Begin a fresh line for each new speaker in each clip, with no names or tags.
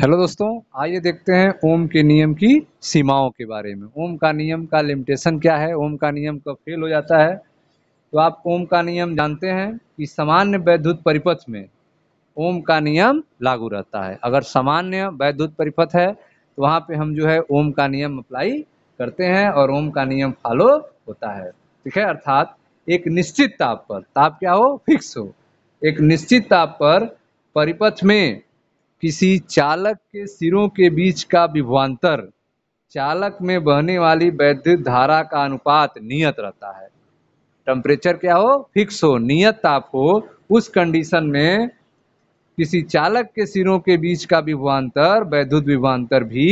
hello दोस्तों आइए देखते हैं ओम के नियम की सीमाओं के बारे में ओम का नियम का लिमिटेशन क्या है ओम का नियम कब फेल हो जाता है तो आप ओम का नियम जानते हैं कि सामान्य वैद्युत परिपथ में ओम का नियम लागू रहता है अगर सामान्य वैद्युत परिपथ है तो वहाँ पे हम जो है ओम का नियम अप्लाई करते हैं और ओम का नियम फॉलो होता है ठीक है अर्थात एक निश्चित ताप पर ताप क्या हो फिक्स हो एक निश्चित ताप पर परिपथ में किसी चालक के सिरों के बीच का विभवान्तर चालक में बहने वाली वैद्युत धारा का अनुपात नियत रहता है टेम्परेचर क्या हो फिक्स हो नियत ताप हो उस कंडीशन में किसी चालक के सिरों के बीच का विभवान्तर वैद्युत विभवान्तर भी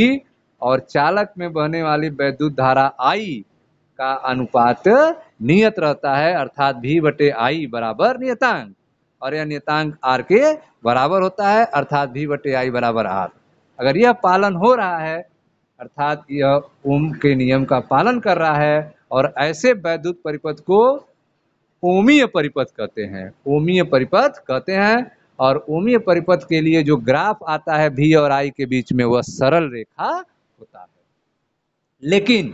और चालक में बहने वाली वैद्युत धारा आई का अनुपात नियत रहता है अर्थात भी बटे आई बराबर नियतांक और यह नियतांक आर के बराबर होता है अर्थात भी बटे आई बराबर आर अगर यह पालन हो रहा है अर्थात यह ओम के नियम का पालन कर रहा है और ऐसे वैद्युत परिपथ को ओमीय परिपथ कहते हैं ओमीय परिपथ कहते हैं और ओमीय परिपथ के लिए जो ग्राफ आता है भी और आई के बीच में वह सरल रेखा होता है लेकिन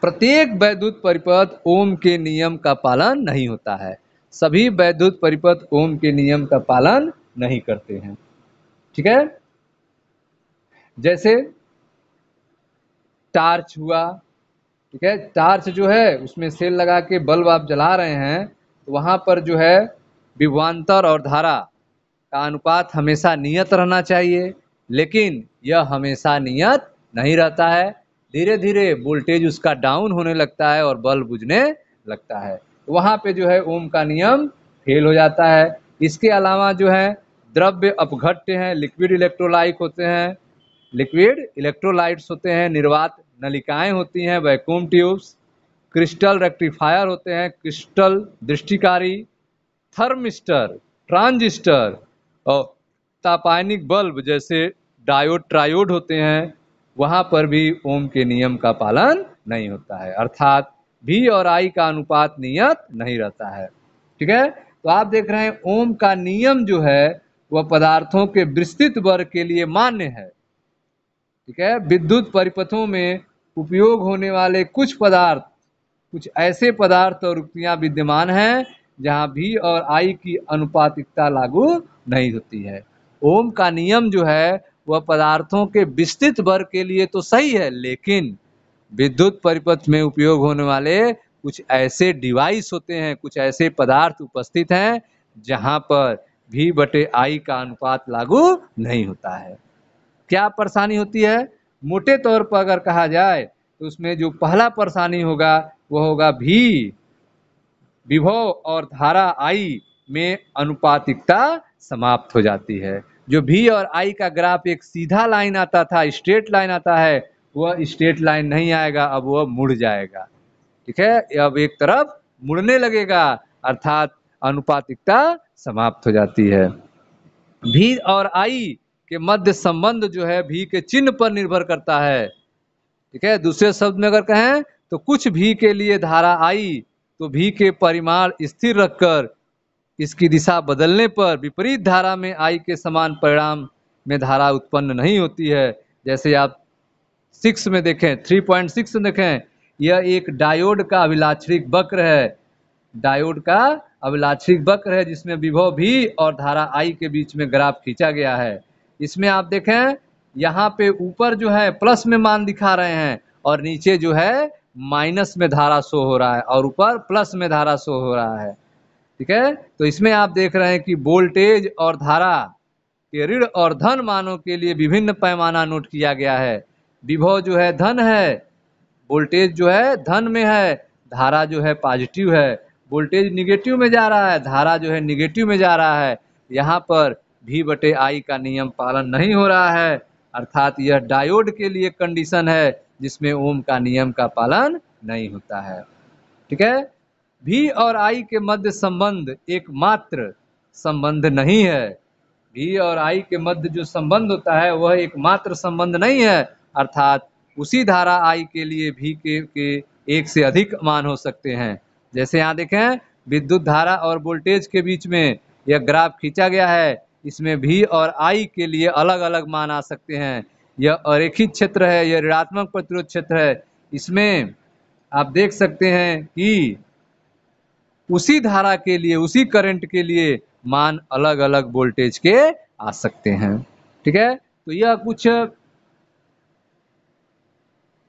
प्रत्येक वैद्युत परिपथ ओम के नियम का पालन नहीं होता है सभी वैद्युत परिपथ ओम के नियम का पालन नहीं करते हैं ठीक है जैसे टार्च हुआ ठीक है टार्च जो है उसमें सेल लगा के बल्ब आप जला रहे हैं तो वहां पर जो है विभवान्तर और धारा का अनुपात हमेशा नियत रहना चाहिए लेकिन यह हमेशा नियत नहीं रहता है धीरे धीरे वोल्टेज उसका डाउन होने लगता है और बल्ब बुझने लगता है वहाँ पे जो है ओम का नियम फेल हो जाता है इसके अलावा जो है द्रव्य अपघट्य हैं लिक्विड इलेक्ट्रोलाइट होते हैं लिक्विड इलेक्ट्रोलाइट्स होते हैं निर्वात नलिकाएं होती हैं वैक्यूम ट्यूब्स क्रिस्टल रेक्टिफायर होते हैं क्रिस्टल दृष्टिकारी थर्मिस्टर ट्रांजिस्टर और तापायनिक बल्ब जैसे डायोड ट्रायोड होते हैं वहाँ पर भी ओम के नियम का पालन नहीं होता है अर्थात भी और आई का अनुपात नियत नहीं रहता है ठीक है तो आप देख रहे हैं ओम का नियम जो है वह पदार्थों के विस्तृत वर्ग के लिए मान्य है ठीक है विद्युत परिपथों में उपयोग होने वाले कुछ पदार्थ कुछ ऐसे पदार्थ और उक्तियाँ विद्यमान हैं जहाँ भी और आई की अनुपातिकता लागू नहीं होती है ओम का नियम जो है वह पदार्थों के विस्तृत वर्ग के लिए तो सही है लेकिन विद्युत परिपथ में उपयोग होने वाले कुछ ऐसे डिवाइस होते हैं कुछ ऐसे पदार्थ उपस्थित हैं जहाँ पर भी बटे आई का अनुपात लागू नहीं होता है क्या परेशानी होती है मोटे तौर पर अगर कहा जाए तो उसमें जो पहला परेशानी होगा वह होगा भी विभव और धारा आई में अनुपातिकता समाप्त हो जाती है जो भी और आई का ग्राफ एक सीधा लाइन आता था स्ट्रेट लाइन आता है वह स्ट्रेट लाइन नहीं आएगा अब वह मुड़ जाएगा ठीक है अब एक तरफ मुड़ने लगेगा अर्थात अनुपातिकता समाप्त हो जाती है भी और आई के मध्य संबंध जो है भी के चिन्ह पर निर्भर करता है ठीक है दूसरे शब्द में अगर कहें तो कुछ भी के लिए धारा आई तो भी के परिमाण स्थिर रखकर इसकी दिशा बदलने पर विपरीत धारा में आई के समान परिणाम में धारा उत्पन्न नहीं होती है जैसे आप सिक्स में देखें थ्री पॉइंट सिक्स में देखें यह एक डायोड का अभिलाक्षरिक वक्र है डायोड का अभिलाक्षरिक वक्र है जिसमें विभव भी और धारा आई के बीच में ग्राफ खींचा गया है इसमें आप देखें यहाँ पे ऊपर जो है प्लस में मान दिखा रहे हैं और नीचे जो है माइनस में धारा शो हो रहा है और ऊपर प्लस में धारा शो हो रहा है ठीक है तो इसमें आप देख रहे हैं कि वोल्टेज और धारा के ऋण और धन मानों के लिए विभिन्न पैमाना नोट किया गया है विभव जो है धन है वोल्टेज जो है धन में है धारा जो है पॉजिटिव है वोल्टेज निगेटिव में जा रहा है धारा जो है निगेटिव में जा रहा है यहाँ पर भी बटे आई का नियम पालन नहीं हो रहा है अर्थात यह डायोड के लिए कंडीशन है जिसमें ओम का नियम का पालन नहीं होता है ठीक है भी और आई के मध्य संबंध एकमात्र संबंध नहीं है भी और आई के मध्य जो संबंध होता है वह एकमात्र संबंध नहीं है अर्थात उसी धारा आई के लिए भी के, के एक से अधिक मान हो सकते हैं जैसे यहाँ देखें विद्युत धारा और वोल्टेज के बीच में यह ग्राफ खींचा गया है इसमें भी और आई के लिए अलग अलग मान आ सकते हैं यह अरेखित क्षेत्र है यह ऋणात्मक प्रतिरोध क्षेत्र है इसमें आप देख सकते हैं कि उसी धारा के लिए उसी करंट के लिए मान अलग अलग वोल्टेज के आ सकते हैं ठीक है तो यह कुछ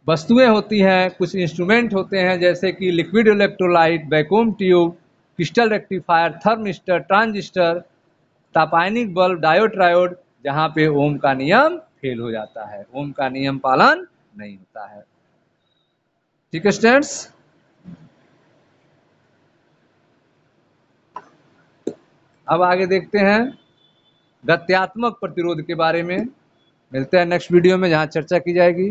वस्तुएं होती हैं कुछ इंस्ट्रूमेंट होते हैं जैसे कि liquid electrolyte vacuum tube crystal rectifier thermistor transistor तापायनिक बल्ब डायोट्रायोड जहाँ पे ओम का नियम फेल हो जाता है ओम का नियम पालन नहीं होता है ठीक है स्टूडेंट्स अब आगे देखते हैं गत्यात्मक प्रतिरोध के बारे में मिलते हैं नेक्स्ट वीडियो में जहाँ चर्चा की जाएगी